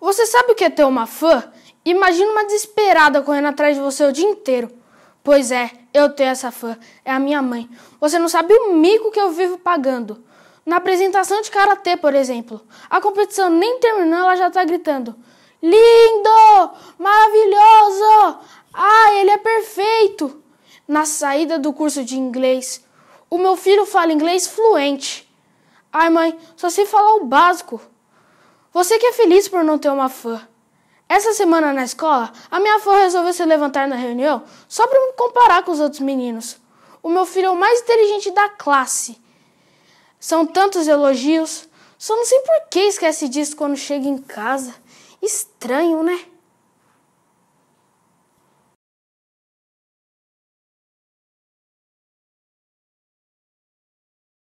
Você sabe o que é ter uma fã? Imagina uma desesperada correndo atrás de você o dia inteiro. Pois é, eu tenho essa fã, é a minha mãe. Você não sabe o mico que eu vivo pagando. Na apresentação de karatê, por exemplo, a competição nem terminou, ela já tá gritando: Lindo! Maravilhoso! Ah, ele é perfeito! Na saída do curso de inglês, o meu filho fala inglês fluente. Ai, mãe, só sei falar o básico. Você que é feliz por não ter uma fã. Essa semana na escola, a minha fã resolveu se levantar na reunião só para me comparar com os outros meninos. O meu filho é o mais inteligente da classe. São tantos elogios. Só não sei por que esquece disso quando chega em casa. Estranho, né?